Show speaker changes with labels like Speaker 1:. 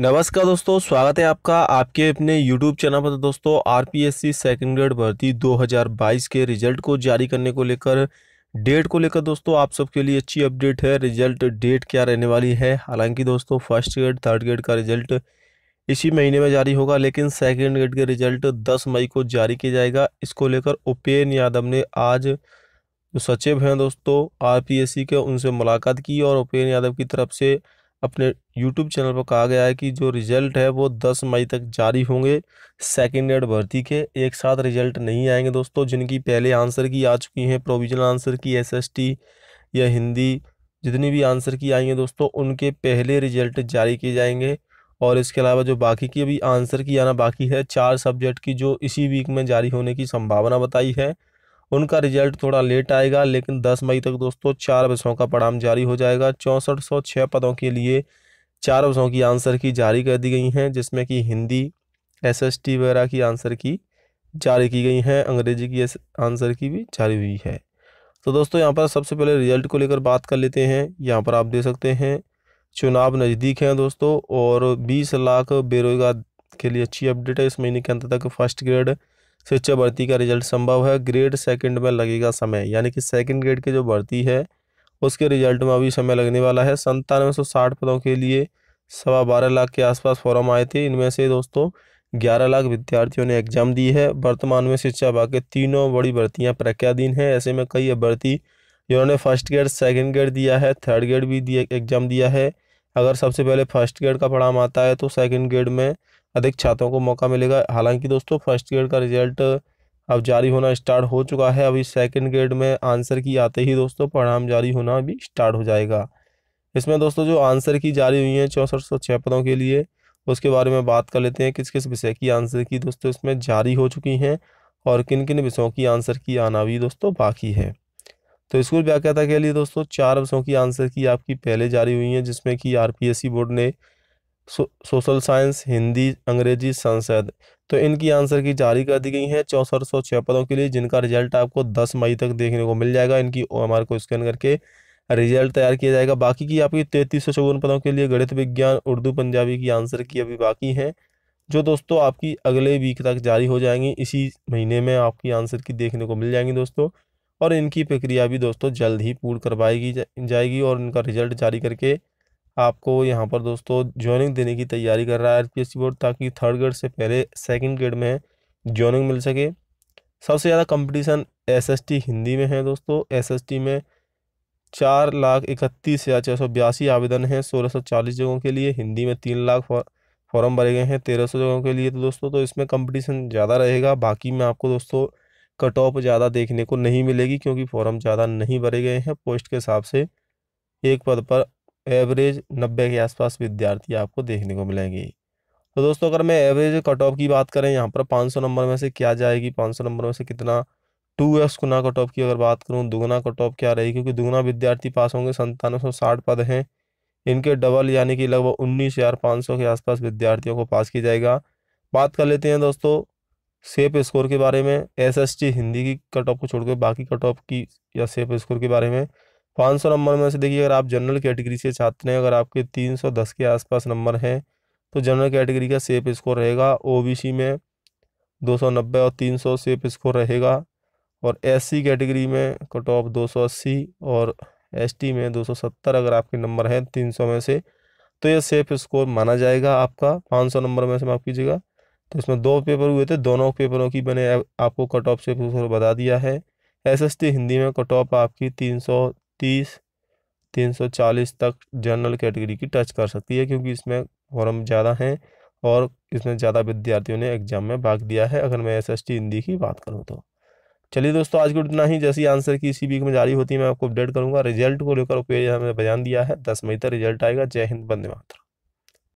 Speaker 1: नमस्कार दोस्तों स्वागत है आपका आपके अपने यूट्यूब चैनल पर तो दोस्तों R P S C second grade भर्ती 2022 के रिजल्ट को जारी करने को लेकर डेट को लेकर दोस्तों आप सबके लिए अच्छी अपडेट है रिजल्ट डेट क्या रहने वाली है हालांकि दोस्तों फर्स्ट ग्रेड थर्ड ग्रेड का रिजल्ट इसी महीने में जारी होगा लेकिन सेकेंड ग्रेड के रिजल्ट दस मई को जारी किया जाएगा इसको लेकर उपेन यादव ने आज जो सचिव हैं दोस्तों आर के उनसे मुलाकात की और उपेन यादव की तरफ से अपने यूट्यूब चैनल पर कहा गया है कि जो रिज़ल्ट है वो दस मई तक जारी होंगे सेकेंड एड भर्ती के एक साथ रिज़ल्ट नहीं आएंगे दोस्तों जिनकी पहले आंसर की आ चुकी हैं प्रोविजनल आंसर की एसएसटी या हिंदी जितनी भी आंसर की आई हैं दोस्तों उनके पहले रिज़ल्ट जारी किए जाएंगे और इसके अलावा जो बाकी की अभी आंसर की आना बाकी है चार सब्जेक्ट की जो इसी वीक में जारी होने की संभावना बताई है उनका रिजल्ट थोड़ा लेट आएगा लेकिन 10 मई तक दोस्तों चार विषयों का परिणाम जारी हो जाएगा चौंसठ सौ छः पदों के लिए चार विषयों की आंसर की जारी कर दी गई हैं जिसमें कि हिंदी एस एस टी वगैरह की आंसर की जारी की गई हैं अंग्रेजी की आंसर की भी जारी हुई है तो दोस्तों यहाँ पर सबसे पहले रिजल्ट को लेकर बात कर लेते हैं यहाँ पर आप देख सकते हैं चुनाव नज़दीक हैं दोस्तों और बीस लाख बेरोजगार के लिए अच्छी अपडेट है इस महीने के अंत तक फर्स्ट ग्रेड शिक्षक भर्ती का रिजल्ट संभव है ग्रेड सेकंड में लगेगा समय यानी कि सेकंड ग्रेड की जो भर्ती है उसके रिजल्ट में अभी समय लगने वाला है संतानवे सौ साठ पदों के लिए सवा बारह लाख के आसपास फॉर्म आए थे इनमें से दोस्तों ग्यारह लाख विद्यार्थियों ने एग्जाम दी है वर्तमान में शिक्षा विभाग के तीनों बड़ी भर्तियाँ प्रख्याधीन हैं ऐसे में कई भर्ती जिन्होंने फर्स्ट ग्रेड सेकेंड ग्रेड दिया है थर्ड ग्रेड भी एग्जाम दिया है अगर सबसे पहले फर्स्ट ग्रेड का परिणाम आता है तो सेकेंड ग्रेड में अधिक छात्रों को मौका मिलेगा हालांकि दोस्तों फर्स्ट ग्रेड का रिजल्ट अब जारी होना स्टार्ट हो चुका है अभी सेकंड ग्रेड में आंसर की आते ही दोस्तों परिणाम जारी होना भी स्टार्ट हो जाएगा इसमें दोस्तों जो आंसर की जारी हुई है चौंसठ सौ छः पदों के लिए उसके बारे में बात कर लेते हैं किस किस विषय की आंसर की दोस्तों इसमें जारी हो चुकी हैं और किन किन विषयों की आंसर की आना भी दोस्तों बाकी है तो स्कूल व्याख्याता के लिए दोस्तों चार विषयों की आंसर की आपकी पहले जारी हुई है जिसमें कि आर बोर्ड ने सो, सोशल साइंस हिंदी अंग्रेजी संसद तो इनकी आंसर की जारी कर दी गई है चौसठ सौ छः पदों के लिए जिनका रिजल्ट आपको दस मई तक देखने को मिल जाएगा इनकी ओ को स्कैन करके रिजल्ट तैयार किया जाएगा बाकी की आपकी तैंतीस सौ चौवन पदों के लिए गणित विज्ञान उर्दू पंजाबी की आंसर की अभी बाकी हैं जो दोस्तों आपकी अगले वीक तक जारी हो जाएंगी इसी महीने में आपकी आंसर की देखने को मिल जाएंगी दोस्तों और इनकी प्रक्रिया भी दोस्तों जल्द ही पूर्ण करवाई जाएगी और इनका रिजल्ट जारी करके आपको यहाँ पर दोस्तों ज्वाइनिंग देने की तैयारी कर रहा है आर बोर्ड ताकि थर्ड ग्रेड से पहले सेकेंड ग्रेड में ज्वाइनिंग मिल सके सबसे ज़्यादा कंपटीशन एसएसटी हिंदी में है दोस्तों एसएसटी में चार लाख इकतीस हज़ार छः सौ बयासी आवेदन हैं सोलह सौ चालीस जगहों के लिए हिंदी में तीन लाख फॉर्म भरे गए हैं तेरह सौ जगहों के लिए तो दोस्तों तो इसमें कंपटीशन ज़्यादा रहेगा बाकी में आपको दोस्तों कट ऑफ ज़्यादा देखने को नहीं मिलेगी क्योंकि फॉर्म ज़्यादा नहीं भरे गए हैं पोस्ट के हिसाब से एक पद पर एवरेज नब्बे के आसपास विद्यार्थी आपको देखने को मिलेंगे तो दोस्तों अगर मैं एवरेज कट ऑफ की बात करें यहाँ पर 500 नंबर में से क्या जाएगी 500 नंबर में से कितना टू एक्स गुना कट ऑफ की अगर बात करूँ दोगुना कट ऑफ क्या रहेगी क्योंकि दोगुना विद्यार्थी पास होंगे संतानवे सौ साठ पद हैं इनके डबल यानी कि लगभग उन्नीस हज़ार पाँच सौ के आसपास विद्यार्थियों को पास किया जाएगा बात कर लेते हैं दोस्तों सेप स्कोर के बारे में एसएसटी हिंदी की कट ऑफ को छोड़कर बाकी कट ऑफ की या सेप स्कोर के बारे में पाँच सौ नंबर में से देखिए अगर आप जनरल कैटेगरी से छात्र हैं अगर आपके तीन सौ दस के आसपास नंबर हैं तो जनरल कैटेगरी का सेफ स्कोर रहेगा ओबीसी में दो सौ नब्बे और तीन सौ सेफ स्कोर रहेगा और एससी कैटेगरी में कट ऑफ दो सौ अस्सी और एसटी में दो सौ सत्तर अगर आपके नंबर हैं तीन सौ में से तो ये सेफ स्कोर माना जाएगा आपका पाँच सौ नंबर में से माफ़ कीजिएगा तो इसमें दो पेपर हुए थे दोनों पेपरों की मैंने आपको कट ऑफ से बता दिया है एस हिंदी में कट ऑफ आपकी तीन सौ तीस तीन सौ चालीस तक जनरल कैटेगरी की टच कर सकती है क्योंकि इसमें फॉर्म ज़्यादा हैं और इसमें ज़्यादा विद्यार्थियों ने एग्जाम में भाग दिया है अगर मैं एस एस टी हिंदी की बात करूँ तो चलिए दोस्तों आज को इतना ही जैसी आंसर की इसी वीक में जारी होती है मैं आपको अपडेट करूँगा रिजल्ट को लेकर हमें बयान दिया है दस मई तक रिजल्ट आएगा जय हिंद बंदे मात्र